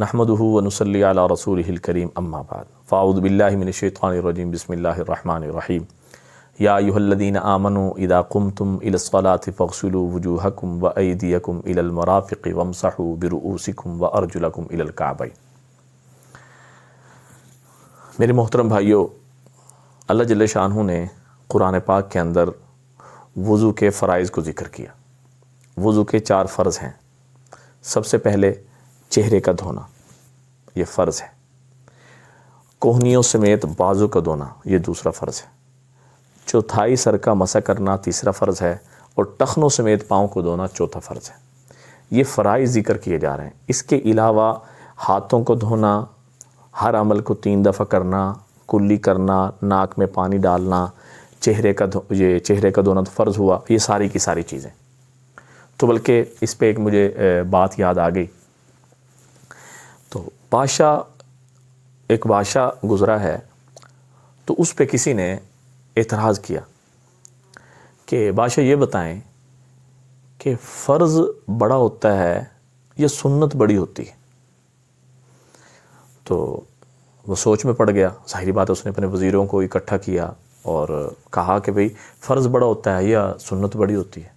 नहमदहू वनसली अला रसूल करीम अम्माबाद फाउद फ़ाउदबिल्लिमिनशैतरजीम बसमीम या युहल्लिन आमन इदा तुम इलसलात फ़सल वजूहकुम व ऐदीकुम इलमराफ़िक वमसहु बिरऊसिकुम व अर्जुलकुम इलकाबई मेरे मोहतरम भाइयों अल्लाह जल शाह ने कुरान पाक के अंदर वज़ू के फ़रज़ को ज़िक्र किया वज़ू के चार फ़र्ज़ हैं सबसे पहले चेहरे का धोना ये फ़र्ज है कोहनियों समेत बाजू का धोना ये दूसरा फ़र्ज है चौथाई सर का मसा करना तीसरा फ़र्ज़ है और टखनों समेत पाँव को धोना चौथा फ़र्ज़ है ये फ़राइज ज़िक्र किए जा रहे हैं इसके अलावा हाथों को धोना हर अमल को तीन दफ़ा करना कुल्ली करना नाक में पानी डालना चेहरे का ये चेहरे का धोना तो फ़र्ज़ हुआ ये सारी की सारी चीज़ें तो बल्कि इस पर एक मुझे बात याद आ गई बादशाह एक बादशाह गुज़रा है तो उस पर किसी ने एतराज़ किया कि बादशाह ये बताएं कि फ़र्ज़ बड़ा होता है या सुन्नत बड़ी होती है तो वो सोच में पड़ गया जाहिरी बात है उसने अपने वज़ीरों को इकट्ठा किया और कहा कि भाई फ़र्ज़ बड़ा होता है या सुन्नत बड़ी होती है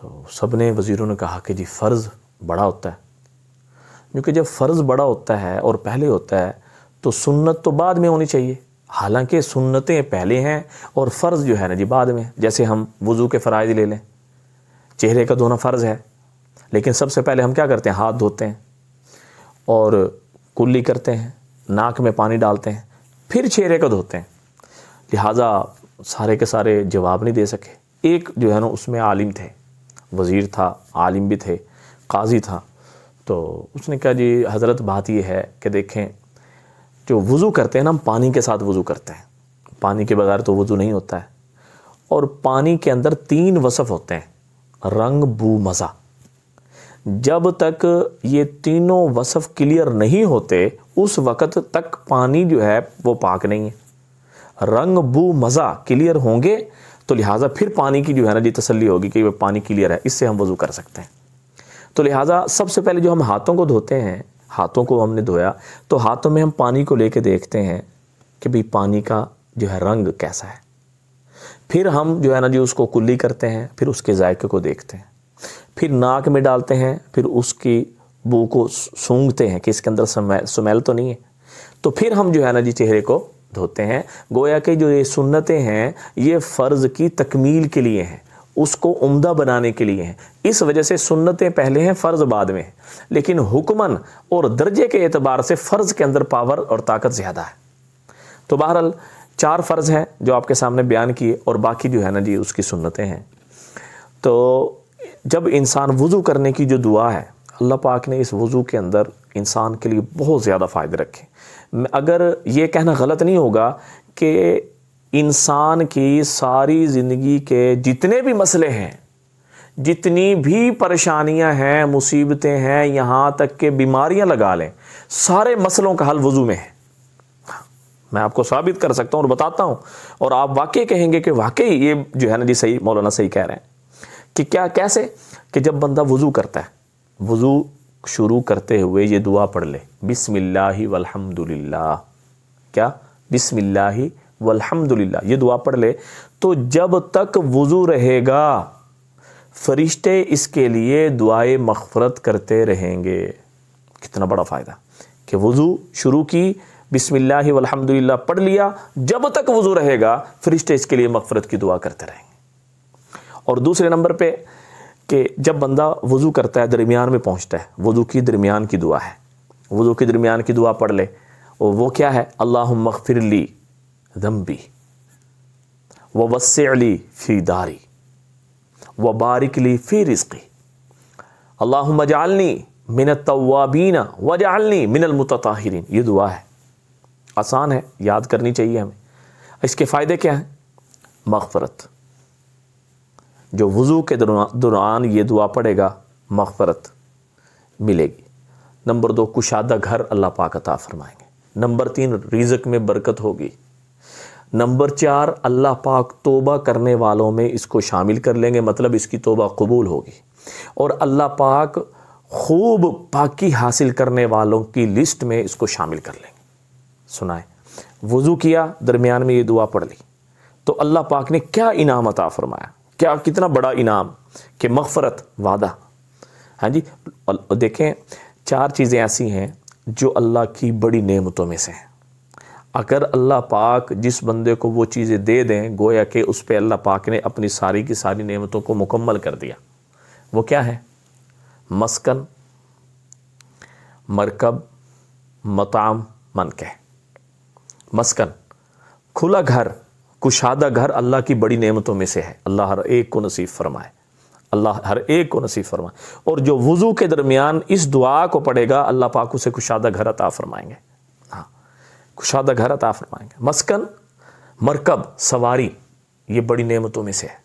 तो सब ने वज़ीरों ने कहा कि जी फ़र्ज़ बड़ा होता है क्योंकि जब फ़र्ज़ बड़ा होता है और पहले होता है तो सुन्नत तो बाद में होनी चाहिए हालांकि सुन्नतें पहले हैं और फ़र्ज़ जो है ना जी बाद में जैसे हम वज़ू के फ़राज़ ले लें चेहरे का धोना फ़र्ज़ है लेकिन सबसे पहले हम क्या करते हैं हाथ धोते हैं और कुल्ली करते हैं नाक में पानी डालते हैं फिर चेहरे का धोते हैं लिहाजा सारे के सारे जवाब नहीं दे सके एक जो है ना उसमें आलिम थे वज़ीर था आलिम भी थे काजी था तो उसने कहा जी हज़रत बात यह है कि देखें जो वज़ू करते हैं ना हम पानी के साथ वज़ू करते हैं पानी के बगैर तो वज़ू नहीं होता है और पानी के अंदर तीन वसफ़ होते हैं रंग बू मज़ा जब तक ये तीनों वसफ़ क्लियर नहीं होते उस वक़्त तक पानी जो है वो पाक नहीं है रंग बू मज़ा क्लियर होंगे तो लिहाजा फिर पानी की जो है ना जी तसली होगी कि वह पानी क्लियर है इससे हम वज़ू कर सकते हैं तो लिहाजा सबसे पहले जो हम हाथों को धोते हैं हाथों को हमने धोया तो हाथों में हम पानी को लेके देखते हैं कि भाई पानी का जो है रंग कैसा है फिर हम जो है ना जी उसको कुल्ली करते हैं फिर उसके जायके को देखते हैं फिर नाक में डालते हैं फिर उसकी बू को सूंघते हैं कि इसके अंदर समय सुमेल तो नहीं है तो फिर हम जो है ना जी चेहरे को धोते हैं गोया के जो ये सुन्नतें हैं ये फ़र्ज़ की तकमील के लिए हैं उसको उम्दा बनाने के लिए हैं इस वजह से सुन्नतें पहले हैं फ़र्ज़ बाद में लेकिन हुक्मन और दर्जे के एतबार से फ़र्ज़ के अंदर पावर और ताकत ज़्यादा है तो बहरहाल चार फ़र्ज़ हैं जो आपके सामने बयान किए और बाकी जो है ना जी उसकी सुन्नतें हैं तो जब इंसान वज़ू करने की जो दुआ है अल्लाह पाक ने इस वज़ू के अंदर इंसान के लिए बहुत ज़्यादा फ़ायदे रखे अगर ये कहना गलत नहीं होगा कि इंसान की सारी ज़िंदगी के जितने भी मसले हैं जितनी भी परेशानियां हैं मुसीबतें हैं यहां तक के बीमारियां लगा लें सारे मसलों का हल वज़ू में है हाँ, मैं आपको साबित कर सकता हूं और बताता हूं और आप वाकई कहेंगे कि वाकई ये जो है ना जी सही मौलाना सही कह रहे हैं कि क्या कैसे कि जब बंदा वज़ू करता है वज़ू शुरू करते हुए ये दुआ पढ़ ले बिसमिल्लाह वलहमदुलिल्लाह क्या बिसमिल्लाह वल्हम्दुलिल्लाह ये दुआ पढ़ ले तो जब तक वज़ू रहेगा फरिश्ते इसके लिए दुआए मफफरत करते रहेंगे कितना बड़ा फ़ायदा कि वज़ू शुरू की बिसमिल्लाह वल्हम्दुलिल्लाह पढ़ लिया जब तक वज़ू रहेगा फरिश्ते इसके लिए मफफरत की दुआ करते रहेंगे और दूसरे नंबर पे कि जब बंदा वज़ू करता है दरमियान में पहुंचता है वज़ू की दरमियान की दुआ है वज़ू के दरमियान की दुआ पढ़ ले वो क्या है अल्लाह मगफिर ली ذنبي ववस्या ली फ़ी दारी व बारिक ली फ़ी रिस्की अल्लाह मजालनी मिन तवाबीना वजालनी मिनल मुताहिरीन ये दुआ है आसान है याद करनी चाहिए हमें इसके फ़ायदे क्या हैं मगफ़रत जो वज़ू के दौरान ये दुआ पड़ेगा मगफ़रत मिलेगी नंबर दो कुशादा घर अल्लाह पाकता फरमाएंगे नंबर तीन रिज़क में बरकत होगी नंबर चार अल्लाह पाक तोबा करने वालों में इसको शामिल कर लेंगे मतलब इसकी तोबा कबूल होगी और अल्लाह पाक खूब पाकि हासिल करने वालों की लिस्ट में इसको शामिल कर लेंगे सुनाए वज़ू किया दरमियान में ये दुआ पढ़ ली तो अल्लाह पाक ने क्या इनाम अता फरमाया क्या कितना बड़ा इनाम कि मफ़रत वादा हाँ जी देखें चार चीज़ें ऐसी हैं जो अल्लाह की बड़ी नेमतों में से हैं अगर अल्लाह पाक जिस बंदे को वो चीज़ें दे दें गोया के उस पर अल्लाह पाक ने अपनी सारी की सारी नेमतों को मुकम्मल कर दिया वो क्या है मस्कन मरकब मताम मन कह मस्कन खुला घर कुशादा घर अल्लाह की बड़ी नेमतों में से है अल्लाह हर एक को नसीब फरमाए अल्लाह हर एक को नसीब फरमाए और जो वज़ू के दरमियान इस दुआ को पढ़ेगा अल्लाह पाक उसे कुशादा घर अता फरमाएंगे कुशादा घर अता फरमाएंगे मस्कन मरकब सवारी ये बड़ी नेमतों में से है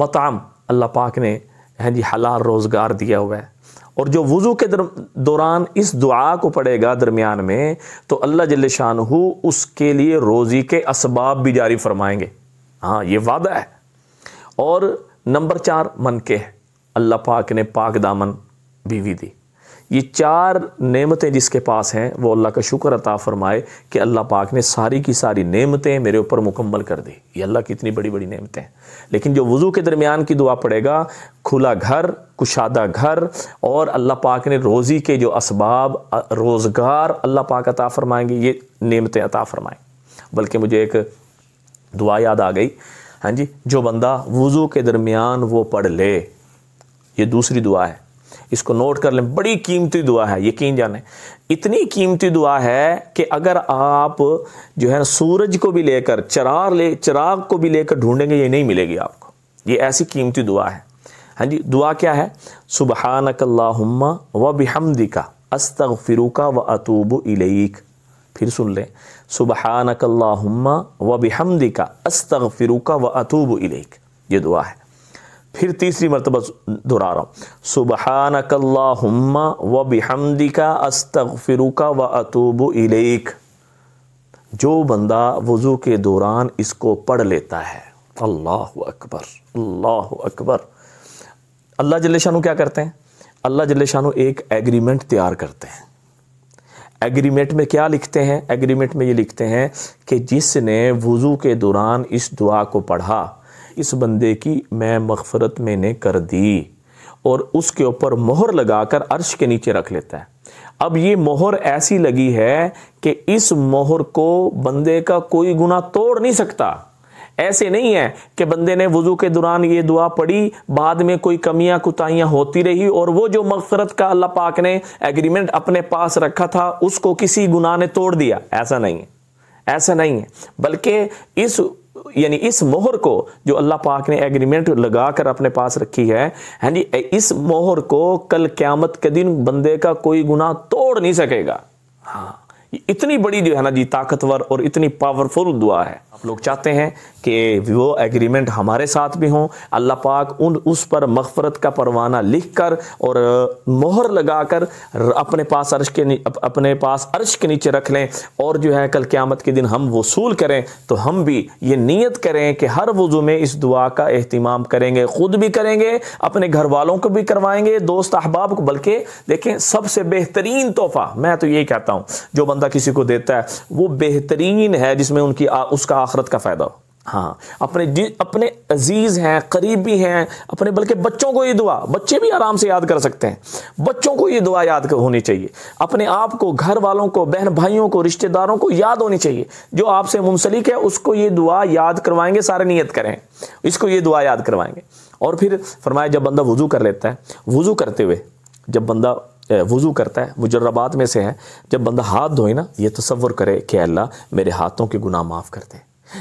मताम अल्लाह पाक ने हैं हाँ जी हलाल रोज़गार दिया हुआ है और जो वज़ू के दौरान इस दुआ को पढ़ेगा दरमियान में तो अल्लाह जल शाहू उसके लिए रोज़ी के इसबाब भी जारी फरमाएंगे हाँ ये वादा है और नंबर चार मन के अल्लाह पाक ने पाक दामन बीवी दी ये चार नेमतें जिसके पास हैं वो अल्लाह का शुक्र अता फ़रमाए कि अल्लाह पाक ने सारी की सारी नेमतें मेरे ऊपर मुकम्मल कर दी ये अल्लाह की इतनी बड़ी बड़ी नेमतें हैं लेकिन जो वज़ू के दरमियान की दुआ पड़ेगा खुला घर कुशादा घर और अल्लाह पाक ने रोज़ी के जो इसबाब रोज़गार अल्लाह पाक अता फरमाएंगे ये नेमतें अता फ़रमाएँ बल्कि मुझे एक दुआ याद आ गई हाँ जी जो बंदा वज़ू के दरमियान वो पढ़ ले ये दूसरी दुआ है इसको नोट कर लें बड़ी कीमती दुआ है यकीन जाने इतनी कीमती दुआ है कि अगर आप जो है सूरज को भी लेकर चराग ले चराग को भी लेकर ढूंढेंगे ये नहीं मिलेगी आपको ये ऐसी कीमती दुआ है हाँ जी दुआ क्या है सुबहानकल्लाहुम्मा व बिहमदिका फिरुका व अतूब इलेक फिर सुन लें सुबह नकल्ला व बिहमदिका फिरुका व अतूब इलेक ये दुआ है फिर तीसरी मरतबा दोहरा रहा हूँ सुबहान नकल्ला व बिहमदिका फिरुका व अतूब इलेख जो बंदा वज़ू के दौरान इसको पढ़ लेता है अल्लाह अकबर अल्लाह अकबर अल्लाह जल्ले शाह क्या करते हैं अल्लाह जल्ले शाह एक एग्रीमेंट तैयार करते हैं एग्रीमेंट में क्या लिखते हैं एग्रीमेंट में ये लिखते हैं कि जिसने वज़ू के दौरान इस दुआ को पढ़ा इस बंदे की मैं मगफरत मैंने कर दी और उसके ऊपर मोहर लगाकर अर्श के नीचे रख लेता है अब ये मोहर ऐसी लगी है कि इस मोहर को बंदे का कोई गुना तोड़ नहीं सकता ऐसे नहीं है कि बंदे ने वजू के दौरान ये दुआ पढ़ी बाद में कोई कमियां कुताहियां होती रही और वो जो मफफरत का अल्लाह पाक ने एग्रीमेंट अपने पास रखा था उसको किसी गुनाह ने तोड़ दिया ऐसा नहीं है ऐसा नहीं है बल्कि इस यानी इस मोहर को जो अल्लाह पाक ने एग्रीमेंट लगा कर अपने पास रखी है जी इस मोहर को कल क्यामत के दिन बंदे का कोई गुना तोड़ नहीं सकेगा हाँ इतनी बड़ी जो है ना जी ताकतवर और इतनी पावरफुल दुआ है आप लोग चाहते हैं कि वो एग्रीमेंट हमारे साथ भी हो अल्लाह पाक उन उस पर मफफरत का परवाना लिख कर और मोहर लगा कर अपने पास अरश के अपने पास अर्श के नीचे रख लें और जो है कल क़्यामत के दिन हम वसूल करें तो हम भी ये नीयत करें कि हर वजू में इस दुआ का अहतमाम करेंगे ख़ुद भी करेंगे अपने घर वालों को भी करवाएंगे दोस्त अहबाब को बल्कि देखें सबसे बेहतरीन तोहफ़ा मैं तो यही कहता हूँ जो बंदा बंदा किसी को देता है वो बेहतरीन है जिसमें उनकी आ, उसका आखरत का फ़ायदा हो हाँ अपने अपने अजीज हैं करीबी हैं अपने बल्कि बच्चों को ये दुआ बच्चे भी आराम से याद कर सकते हैं बच्चों को ये दुआ याद होनी चाहिए अपने आप को घर वालों को बहन भाइयों को रिश्तेदारों को याद होनी चाहिए जो आपसे मुंसलिक है उसको ये दुआ याद करवाएंगे सारे नीयत करें इसको ये दुआ याद करवाएंगे और फिर फरमाया जब बंदा वज़ू कर लेता है वज़ू करते हुए जब बंदा वज़ू करता है मुजर्रबात में से है जब बंदा हाथ धोए ना ये तस्वुर करे कि अल्लाह मेरे हाथों के गुनाह माफ़ कर दे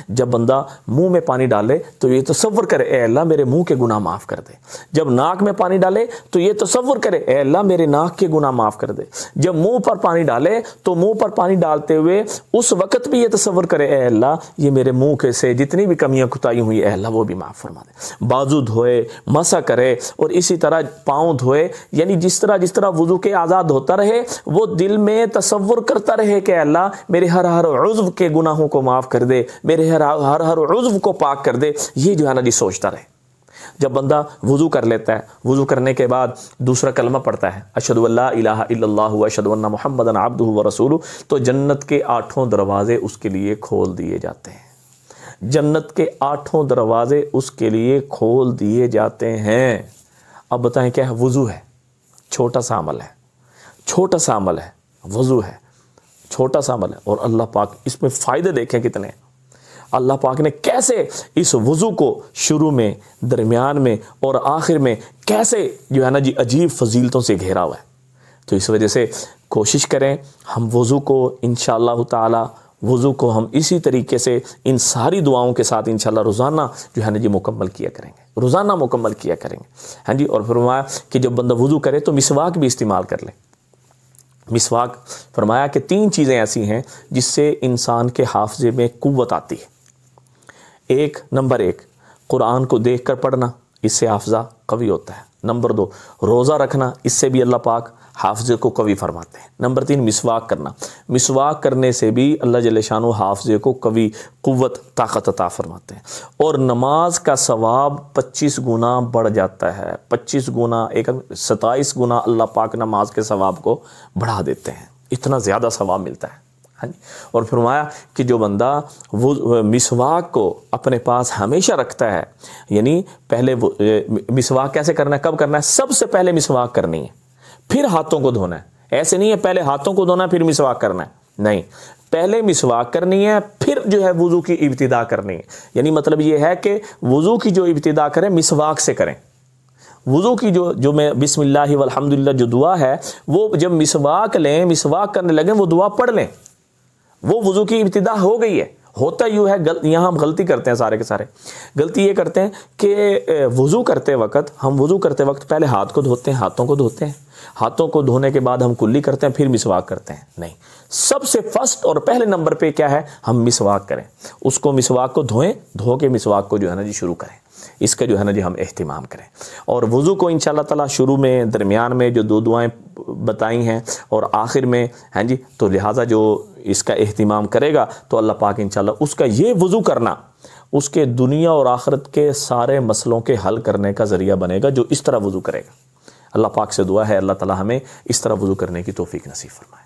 जब बंदा मुंह में पानी डाले तो ये तस्वर करे ए अल्लाह मेरे मुंह के गुनाह माफ़ कर दे जब नाक में पानी डाले तो ये तस्वर करे ए अल्लाह मेरे नाक के गुनाह माफ़ कर दे जब मुंह पर पानी डाले तो मुंह पर पानी डालते हुए उस वक्त भी ये तस्वर करे ए अल्लाह ये मेरे मुंह के से जितनी भी कमियां कुताई हुई ए अल्लाह वो भी माफ़ फरमा दे बाजू धोए मसा करे और इसी तरह पाँव धोए यानी जिस तरह जिस तरह वजू के आज़ाद होता रहे वो दिल में तस्वुर करता रहे कि अल्लाह मेरे हर हर उज्व के गुनाहों को माफ़ कर दे मेरे मेरे हर हर हर उज्व को पाक कर दे ये जो है ना जी सोचता रहे जब बंदा वज़ू कर लेता है वज़ू करने के बाद दूसरा कलमा पढ़ता है अशदुल्लाशदुल्ला मोहम्मद आबद व रसूल तो जन्नत के आठों दरवाज़े उसके लिए खोल दिए जाते हैं जन्नत के आठों दरवाज़े उसके लिए खोल दिए जाते हैं अब बताएं क्या है वज़ू है छोटा सा अमल है छोटा सा अमल है वज़ू है छोटा सा अमल है और अल्लाह पाक इसमें फ़ायदे देखें कितने हैं अल्लाह पाक ने कैसे इस वज़ू को शुरू में दरमियान में और आखिर में कैसे जो है ना जी अजीब फजीलतों से घेरा हुआ है तो इस वजह से कोशिश करें हम वज़ू को इन ताला तज़ू को हम इसी तरीके से इन सारी दुआओं के साथ इंशाल्लाह रोज़ाना जो है ना जी मुकम्मल किया करेंगे रोज़ाना मुकम्मल किया करेंगे हाँ जी और फरमाया कि जब बंदा वज़ू करे तो मिसवाक भी इस्तेमाल कर लें मिसवाक फरमाया कि तीन चीज़ें ऐसी हैं जिससे इंसान के हाफजे में कुत आती है एक नंबर एक कुरान को देख कर पढ़ना इससे हाफजा कवि होता है नंबर दो रोज़ा रखना इससे भी अल्लाह पाक हाफजे को कवि फरमाते हैं नंबर तीन मिसवाक करना मिसवाक करने से भी अल्लाह जलशान हाफजे को कवि कुत ताकत अता फरमाते हैं और नमाज का सवाब पच्चीस गुना बढ़ जाता है पच्चीस गुना एक सताईस गुना अल्लाह पाक नमाज के सवाब को बढ़ा देते हैं इतना ज़्यादा सवाब मिलता है हाँ जी और फरमाया कि जो बंदा वो मिसवाक को अपने पास हमेशा रखता है यानी पहले मिसवाक कैसे करना है कब करना है सबसे पहले मिसवाक करनी है फिर हाथों को धोना है ऐसे नहीं है पहले हाथों को धोना फिर मिसवाक करना है नहीं पहले मिसवाक करनी है फिर जो है वज़ू की इब्तदा करनी है यानी मतलब ये है कि वज़ू की जो इब्तदा करें मिसवाक से करें वज़ू की जो जो मैं बिसमिल्लाह वल्हम्दुलिल्लाह जो दुआ है वो जब मिसवाक लें मिसवाक करने लगें वो दुआ पढ़ लें वो वज़ू की इब्तदा हो गई है होता यूँ है गल यहाँ हम गलती करते हैं सारे के सारे गलती ये करते हैं कि वज़ू करते वक्त हम वज़ू करते वक्त पहले हाथ को धोते हैं हाथों को धोते हैं हाथों को धोने के बाद हम कुल्ली करते हैं फिर मिसवाक करते हैं नहीं सबसे फर्स्ट और पहले नंबर पे क्या है हम मिसवाक करें उसको मिसवाक को धोएं धो के मिसवाक को जो है ना जी शुरू करें इसका जो है ना जी हम अहतमाम करें और वज़ू को इन तला शुरू में दरमियान में जो दो दुआएँ बताई हैं और आखिर में हैं हाँ जी तो लिहाजा जो इसका अहतमाम करेगा तो अल्लाह पाक इन उसका ये वज़ू करना उसके दुनिया और आखरत के सारे मसलों के हल करने का ज़रिया बनेगा जो इस तरह वज़ू करेगा अल्लाह पाक से दुआ है अल्लाह तला हमें इस तरह वज़ू करने की तोफ़ी नसीब फरमाए